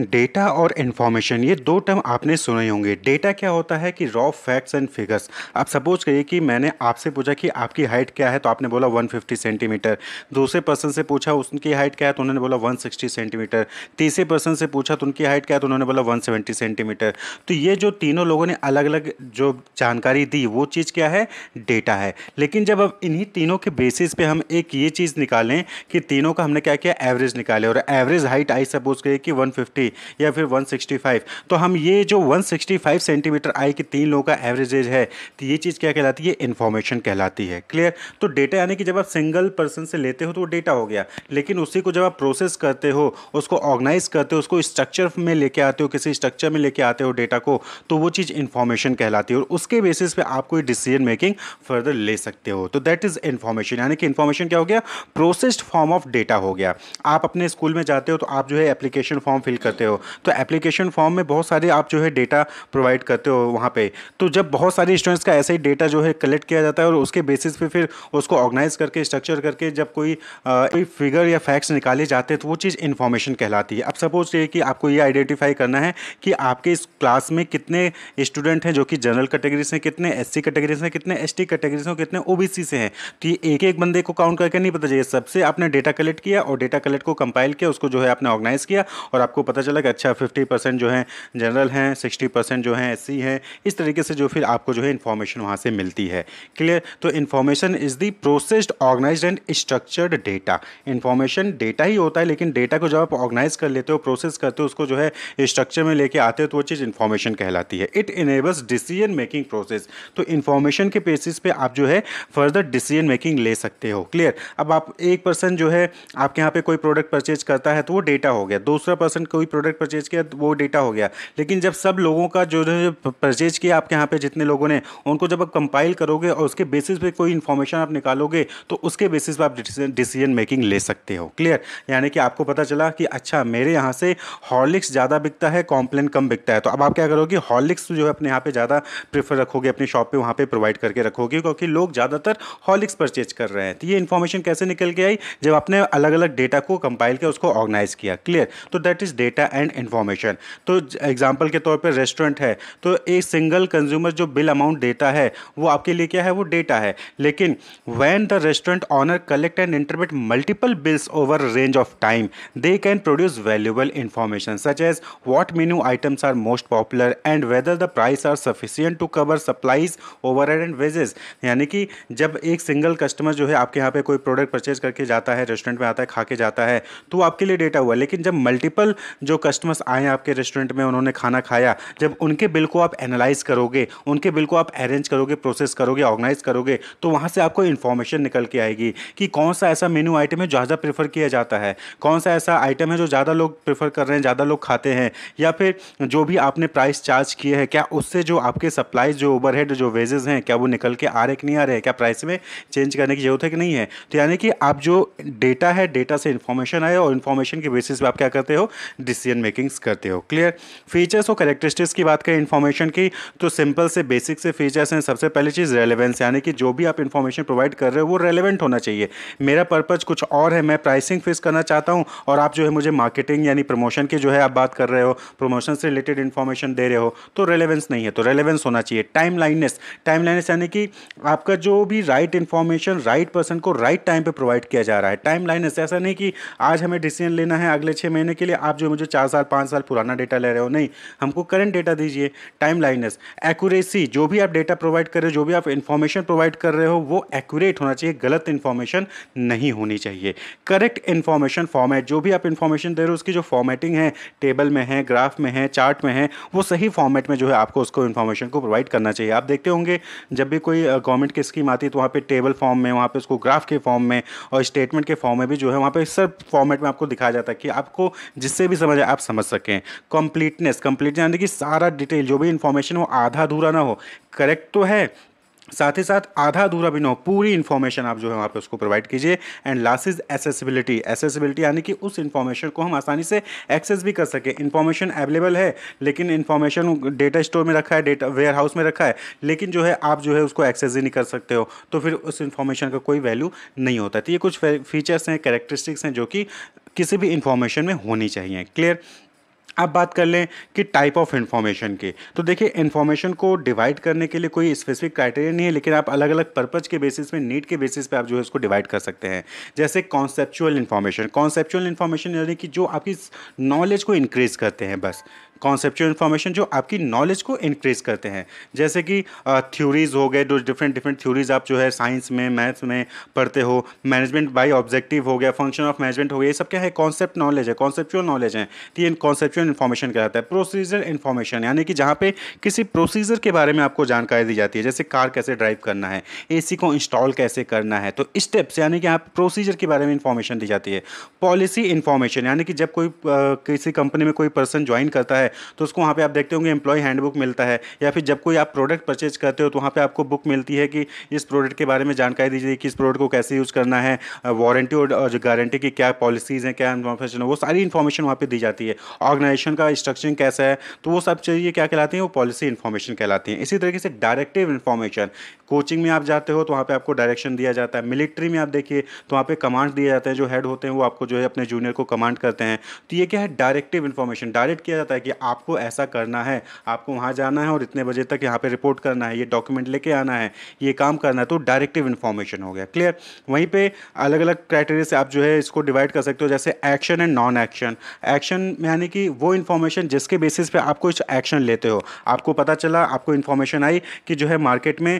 Data और information ये दो टर्म आपने सुने होंगे डेटा क्या होता है कि रॉ फैक्ट्स एंड फिगर्स आप सपोज करिए कि मैंने आपसे पूछा कि आपकी हाइट क्या है तो आपने बोला 150 सेंटीमीटर दूसरे पर्सन से पूछा उनकी हाइट क्या है तो उन्होंने बोला 160 सेंटीमीटर तीसरे पर्सन से पूछा तो उनकी हाइट क्या है तो उन्होंने बोला वन सेंटीमीटर तो ये जो तीनों लोगों ने अलग अलग जो जानकारी दी वो चीज़ क्या है डेटा है लेकिन जब अब इन्हीं तीनों के बेसिस पे हम एक ये चीज़ निकालें कि तीनों का हमने क्या किया एवरेज निकाले और एवरेज हाइट आई सपोज करिए कि वन 140 या फिर 165 तो हम ये जो 165 सेंटीमीटर आई के तीन लोगों का एवरेज एज है तो ये चीज़ क्या कहलाती है इन्फॉर्मेशन कहलाती है क्लियर तो डेटा यानी कि जब आप सिंगल पर्सन से लेते हो तो वो डेटा हो गया लेकिन उसी को जब आप प्रोसेस करते हो उसको ऑर्गेनाइज करते हो उसको स्ट्रक्चर में लेके आते हो किसी स्ट्रक्चर में लेके आते हो डेटा को तो वो चीज़ इन्फॉर्मेशन कहलाती है और उसके बेसिस पे आप कोई डिसीजन मेकिंग फर्दर ले सकते हो तो दैट इज़ इन्फॉर्मेशन यानी कि इन्फॉर्मेशन क्या हो गया प्रोसेस्ड फॉर्म ऑफ डेटा हो गया आप अपने स्कूल में जाते हो तो आप जो है एप्लीकेशन फॉर्म फिल कर करते हो तो एप्लीकेशन फॉर्म में बहुत सारे आप जो है डेटा प्रोवाइड करते हो वहाँ पर तो जब बहुत सारे स्टूडेंट्स का ऐसा ही डेटा जो है कलेक्ट किया जाता है और उसके बेसिस पे फिर उसको ऑर्गेनाइज करके स्ट्रक्चर करके जब कोई फिगर या फैक्ट्स निकाले जाते हैं तो वो चीज़ इन्फॉर्मेशन कहलाती है अब सपोज ये कि आपको ये आइडेंटिफाई करना है कि आपके इस क्लास में कितने स्टूडेंट हैं जो कि जनरल कैटेगरी से कितने एस सी कैटेगरी से कितने एस टी कैटेगरी से कितने ओ से हैं तो ये एक एक बंदे को काउंट करके नहीं पता चाहिए सबसे आपने डेटा कलेक्ट किया और डेटा कलेक्ट को कंपाइल किया उसको जो है आपने ऑर्गेनाइज किया और आपको पता पता चला कि अच्छा फिफ्टी परसेंट जो है जनरल हैं सिक्सटी परसेंट जो है एस है इस तरीके से जो फिर आपको जो है इन्फॉर्मेशन वहाँ से मिलती है क्लियर तो information is the processed organise and structured data information data ही होता है लेकिन डेटा को जब आप ऑर्गेनाइज कर लेते हो प्रोसेस करते हो उसको जो है स्ट्रक्चर में लेके आते हो तो वो चीज़ इन्फॉर्मेशन कहलाती है it enables decision making process तो इन्फॉर्मेशन के बेसिस पे आप जो है फर्दर डिसीजन मेकिंग ले सकते हो क्लियर अब आप एक पर्सन जो है आपके यहाँ पे कोई प्रोडक्ट परचेज करता है तो वो डेटा हो गया दूसरा पर्सन कोई प्रोडक्ट परचेज किया तो वो डेटा हो गया लेकिन जब सब लोगों का जो जो परचेज किया आपके यहाँ पे जितने लोगों ने उनको जब आप कंपाइल करोगे और उसके बेसिस पे कोई इन्फॉर्मेशन आप निकालोगे तो उसके बेसिस पे आप डिसीजन मेकिंग ले सकते हो क्लियर यानी कि आपको पता चला कि अच्छा मेरे यहाँ से हॉर्लिक्स ज़्यादा बिकता है कॉम्प्लेन कम बिकता है तो अब आप क्या करोगे हॉर्लिक्स जो है अपने यहाँ पर ज़्यादा प्रेफर रखोगे अपनी शॉप पर वहाँ पर प्रोवाइड करके रखोगे क्योंकि लोग ज़्यादातर हॉर्लिक्स परचेज कर रहे हैं तो ये इन्फॉर्मेशन कैसे निकल के आई जब आपने अलग अलग डेटा को कंपाइल किया उसको ऑर्गेनाइज किया क्लियर तो that is data data and information तो एग्जाम्पल के तौर पर रेस्टोरेंट है तो एक सिंगल कंज्यूमर जो बिल अमाउंट देता है वो आपके लिए क्या है वो डेटा है लेकिन when the restaurant owner collect and interpret multiple bills over range of time they can produce valuable information such as what menu items are most popular and whether the price are sufficient to cover supplies over and wages यानी कि जब एक single customer जो है आपके यहाँ पे कोई प्रोडक्ट परचेज करके जाता है रेस्टोरेंट में आता है खा के जाता है तो आपके लिए डेटा हुआ लेकिन जब मल्टीपल जो जो कस्टमर्स आए आपके रेस्टोरेंट में उन्होंने खाना खाया जब उनके बिल को आप एनालाइज करोगे उनके बिल को आप अरेंज करोगे प्रोसेस करोगे ऑर्गेनाइज करोगे तो वहाँ से आपको इन्फॉर्मेशन निकल के आएगी कि कौन सा ऐसा मेन्यू आइटम है ज़्यादा प्रेफर किया जाता है कौन सा ऐसा आइटम है जो ज़्यादा लोग प्रेफर कर रहे हैं ज़्यादा लोग खाते हैं या फिर जो भी आपने प्राइस चार्ज किए हैं क्या उससे जो आपके सप्लाई जो ओवरहेड जो वेजेज़ हैं क्या वो निकल के आ रहे कि नहीं आ रहे क्या प्राइस में चेंज करने की जरूरत है कि नहीं है तो यानी कि आप जो डेटा है डेटा से इन्फॉर्मेशन आए और इन्फॉर्मेशन के बेसिस पर आप क्या करते हो डिस डिसीजन मेकिंग्स करते हो क्लियर फीचर्स और करेक्टरिस्टिक्स की बात करें इन्फॉर्मेशन की तो सिंपल से बेसिक से फीचर्स हैं सबसे पहली चीज़ रेलिवेंस यानी कि जो भी आप इन्फॉर्मेशन प्रोवाइड कर रहे हो वो रेलिवेंट होना चाहिए मेरा पर्पज़ कुछ और है मैं प्राइसिंग फिक्स करना चाहता हूँ और आप जो है मुझे मार्केटिंग यानी प्रमोशन की जो है आप बात कर रहे हो प्रमोशन से रिलेटेड इन्फॉर्मेशन दे रहे हो तो रेलिवेंस नहीं है तो रेलिवेंस होना चाहिए टाइम लाइननेस टाइम लाइननेस यानी कि आपका जो भी राइट इन्फॉर्मेशन राइट पर्सन को राइट टाइम पर प्रोवाइड किया जा रहा है टाइम लाइननेस ऐसा नहीं कि आज हमें डिसीजन लेना है अगले छः महीने के लिए आप जो मुझे चार साल पाँच साल पुराना डेटा ले रहे हो नहीं हमको करंट डेटा दीजिए टाइम लाइनस एक्यूरेसी जो भी आप डेटा प्रोवाइड कर रहे हो जो भी आप इन्फॉर्मेशन प्रोवाइड कर रहे हो वो एक्यूरेट होना चाहिए गलत इन्फॉर्मेशन नहीं होनी चाहिए करेक्ट इन्फॉर्मेशन फॉर्मेट जो भी आप इन्फॉर्मेशन दे रहे हो उसकी जो फॉर्मेटिंग है टेबल में है ग्राफ में है चार्ट में है वो सही फॉर्मेट में जो है आपको उसको इन्फॉर्मेशन को प्रोवाइड करना चाहिए आप देखते होंगे जब भी कोई गवर्नमेंट की स्कीम आती है तो वहाँ पर टेबल फॉर्म में वहाँ पर उसको ग्राफ के फॉर्म में और स्टेटमेंट के फॉर्म में भी जो है वहाँ पर सब फॉर्मेट में आपको दिखाया जाता है कि आपको जिससे भी समझ मज़े आप समझ सकें कंप्लीटनेस कंप्लीट यानी कि सारा डिटेल जो भी इंफॉर्मेशन हो आधा अधूरा ना हो करेक्ट तो है साथ ही साथ आधा अधूरा भी ना हो पूरी इन्फॉर्मेशन आप जो है वहाँ पे उसको प्रोवाइड कीजिए and last is accessibility accessibility यानी कि उस इन्फॉर्मेशन को हम आसानी से एक्सेस भी कर सकें इन्फॉर्मेशन अवेलेबल है लेकिन इन्फॉर्मेशन डेटा स्टोर में रखा है डेटा वेयर हाउस में रखा है लेकिन जो है आप जो है उसको एक्सेस ही नहीं कर सकते हो तो फिर उस इन्फॉर्मेशन का कोई वैल्यू नहीं होता तो ये कुछ फीचर्स हैं कैरेक्टरिस्टिक्स हैं जो कि किसी भी इन्फॉर्मेशन में होनी चाहिए क्लियर अब बात कर लें कि टाइप ऑफ इन्फॉर्मेशन की तो देखिए इन्फॉर्मेशन को डिवाइड करने के लिए कोई स्पेसिफिक क्राइटेरिया नहीं है लेकिन आप अलग अलग पर्पज़ के बेसिस पे नीड के बेसिस पे आप जो है इसको डिवाइड कर सकते हैं जैसे कॉन्सेप्चुअल इन्फॉर्मेशन कॉन्सेप्चुअल इन्फॉर्मेशन यानी कि जो आपकी नॉलेज को इंक्रीज़ करते हैं बस कॉन्सेप्चुअल इन्फॉर्मेशन जो आपकी नॉलेज को इंक्रीज करते हैं जैसे कि थ्योरीज़ हो गए जो डिफरेंट डिफरेंट थ्योरीज़ आप जो है साइंस में मैथ्स में पढ़ते हो मैनेजमेंट बाई ऑब्जेक्टिव हो गया फंक्शन ऑफ मैनेजमेंट हो गया ये सब क्या है कॉन्सेप्ट नॉलेज है कॉन्सेप्चुअल नॉलेज है तो ये कॉन्सेप्चुअल इन्फॉर्मेशन कहता है प्रोसीजर इन्फॉर्मेशन यानी कि जहाँ पे किसी प्रोसीजर के बारे में आपको जानकारी दी जाती है जैसे कार कैसे ड्राइव करना है ए को इंस्टॉल कैसे करना है तो स्टेप्स यानी कि आप प्रोसीजर के बारे में इन्फॉर्मेशन दी जाती है पॉलिसी इन्फॉर्मेशन यानी कि जब कोई किसी कंपनी में कोई पर्सन ज्वाइन करता है तो उसको वहाँ पर आप देखते होंगे एम्प्लॉय हैंडबुक मिलता है या फिर जब कोई आप प्रोडक्ट परचेज करते हो तो वहाँ पर आपको बुक मिलती है कि इस प्रोडक्ट के बारे में जानकारी दीजिए कि इस प्रोडक्ट को कैसे यूज़ करना है वारंटी और गारंटी की क्या पॉलिसीज़ हैं क्या इन्फॉर्मेशन है वो सारी इन्फॉर्मेशन वहाँ पर दी जाती है ऑर्गेनाइजेशन का स्ट्रक्चरिंग कैसा है तो वो सब चीज़ें क्या कहलाती हैं वो पॉलिसी इन्फॉर्मेशन कहलाती हैं इसी तरीके से डायरेक्टिव इन्फॉर्मेशन कोचिंग में आप जाते हो तो वहाँ पर आपको डायरेक्शन दिया जाता है मिलिट्री में आप देखिए तो वहाँ पर कमांड दिए जाते हैं जो हेड होते हैं वो आपको जो है अपने जूनियर को कमांड करते हैं तो ये क्या है डायरेक्टिव इन्फॉर्मेशन डायरेक्ट किया जाता है कि आपको ऐसा करना है आपको वहाँ जाना है और इतने बजे तक यहाँ पर रिपोर्ट करना है ये डॉक्यूमेंट लेके आना है ये काम करना है तो डायरेक्टिव इन्फॉर्मेशन हो गया क्लियर वहीं पर अलग अलग क्राइटेरिया से आप जो है इसको डिवाइड कर सकते हो जैसे action and non action action यानी कि वो इन्फॉर्मेशन जिसके बेसिस पे आपको इस एक्शन लेते हो आपको पता चला आपको इन्फॉर्मेशन आई कि जो है मार्केट में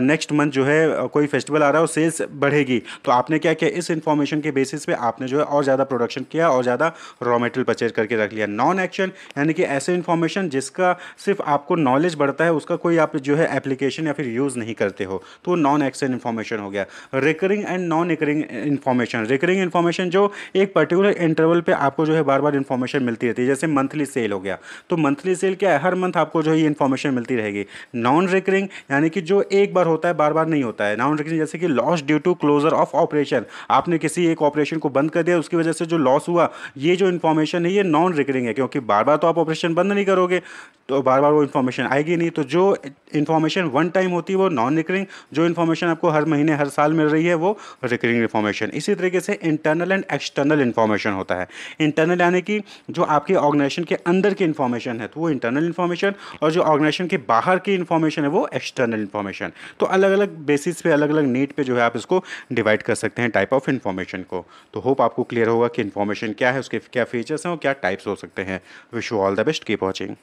नेक्स्ट मंथ जो है कोई फेस्टिवल आ रहा है सेल्स बढ़ेगी तो आपने क्या किया इस इन्फॉर्मेशन के बेसिस पे आपने जो है और ज़्यादा प्रोडक्शन किया और ज़्यादा रॉ मटेरियल परचेज करके रख लिया नॉन एक्शन यानी कि ऐसे इन्फॉर्मेशन जिसका सिर्फ आपको नॉलेज बढ़ता है उसका कोई आप जो है एप्लीकेशन या फिर यूज़ नहीं करते हो तो नॉन एक्शन इन्फॉर्मेशन हो गया recurring and non recurring information recurring information जो एक पर्टिकुलर इंटरवल पर आपको जो है बार बार इन्फॉर्मेशन मिलती रहती है जैसे मंथली सेल हो गया तो मंथली सेल क्या है हर मंथ आपको जो है ये इन्फॉर्मेशन मिलती रहेगी नॉन रिकरिंग यानी कि जो एक बार होता है बार बार नहीं होता है नॉन रिकरिंग जैसे कि loss due to closure of operation आपने किसी एक ऑपरेशन को बंद कर दिया उसकी वजह से जो लॉस हुआ ये जो इन्फॉर्मेशन है ये नॉन रिकरिंग है क्योंकि बार बार तो आप ऑपरेशन बंद नहीं करोगे तो बार बार वो इन्फॉर्मेशन आएगी नहीं तो जो इन्फॉर्मेशन वन टाइम होती है वो नॉन रिकरिंग जो इन्फॉर्मेशन आपको हर महीने हर साल मिल रही है वो रिकरिंग इन्फॉर्मेशन इसी तरीके से इंटरनल एंड एक्सटर्नल इन्फॉर्मेशन होता है इंटरनल यानी कि जो आपके ऑर्गेनाइजेशन के अंदर की इन्फॉर्मेशन है तो वो इंटरनल इन्फॉर्मेशन और जो ऑर्गेनाइजेशन के बाहर की इन्फॉर्मेशन है वो एक्सटर्नल इन्फॉर्मेशन तो अलग अलग बेसिस पे अलग अलग नीट पे जो है आप इसको डिवाइड कर सकते हैं टाइप ऑफ इन्फॉर्मेशन को तो होप आपको क्लियर होगा कि इन्फॉर्मेशन क्या है उसके क्या फीचर्स हैं और क्या टाइप्स हो सकते हैं wish all the best. Keep watching.